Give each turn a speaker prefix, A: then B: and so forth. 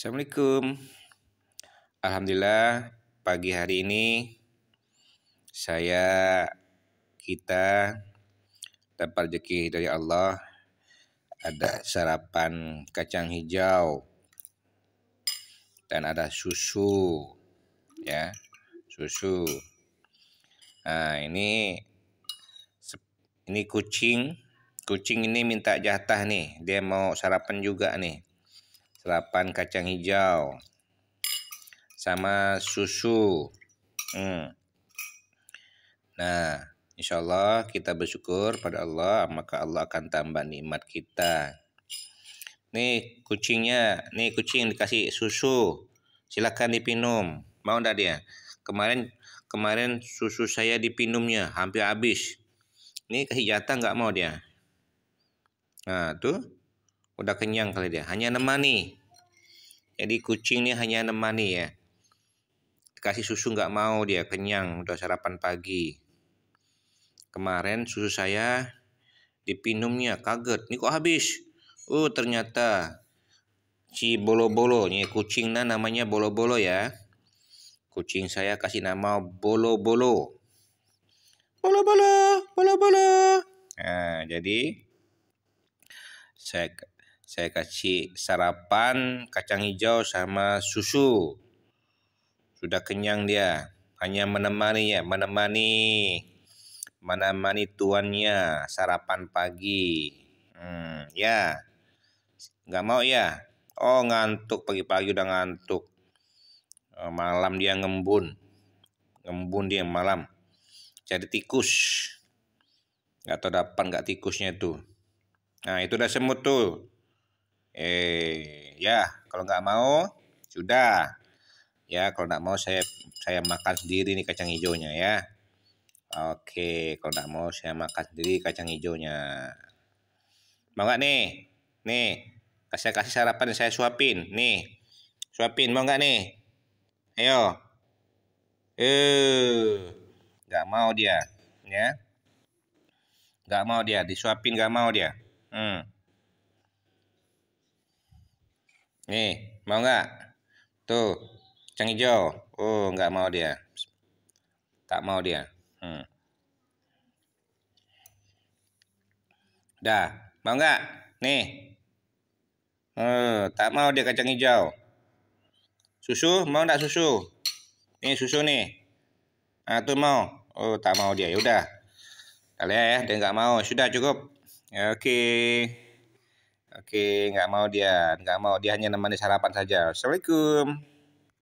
A: Assalamualaikum. Alhamdulillah pagi hari ini saya kita dapat rezeki dari Allah ada sarapan kacang hijau dan ada susu ya susu nah ini ini kucing kucing ini minta jatah nih dia mau sarapan juga nih serapan kacang hijau sama susu hmm. nah insya Allah kita bersyukur pada Allah maka Allah akan tambah nikmat kita nih kucingnya nih kucing dikasih susu Silakan dipinum mau ndak dia kemarin kemarin susu saya dipinumnya hampir habis ini kasih jatah nggak mau dia nah tuh Udah kenyang kali dia. Hanya nemani. Jadi kucing ini hanya nemani ya. kasih susu nggak mau dia, kenyang. Udah sarapan pagi. Kemarin susu saya dipinumnya kaget. Ini kok habis? Oh uh, ternyata si bolo-bolo. Ini kucingnya namanya bolo-bolo ya. Kucing saya kasih nama bolo-bolo. Bolo-bolo, bolo-bolo. Nah, jadi saya saya kasih sarapan kacang hijau sama susu. Sudah kenyang dia. Hanya menemani ya, menemani menemani tuannya sarapan pagi. Hmm, ya. Nggak mau ya? Oh, ngantuk pagi-pagi udah ngantuk. Eh, malam dia ngembun. Ngembun dia malam. Jadi tikus. Nggak tahu dapat nggak tikusnya itu. Nah, itu udah semut tuh eh ya kalau nggak mau sudah ya kalau nggak mau saya saya makan sendiri nih kacang hijaunya ya oke kalau nggak mau saya makan sendiri kacang hijaunya mau nggak nih nih kasih kasih sarapan saya suapin nih suapin mau nggak nih ayo eh nggak mau dia ya nggak mau dia disuapin nggak mau dia hmm Nih, mau nggak? Tuh, cang hijau. Oh, nggak mau dia. Tak mau dia. Hmm. Dah, mau nggak? Nih. Oh, tak mau dia kacang hijau. Susu, mau nggak susu? Nih susu nih. Ah tuh mau. Oh, tak mau dia. Yaudah. Kalian ya, dia nggak mau. Sudah cukup. Ya, oke. Okay. Oke, nggak mau dia, nggak mau dia hanya nemani sarapan saja. Assalamualaikum.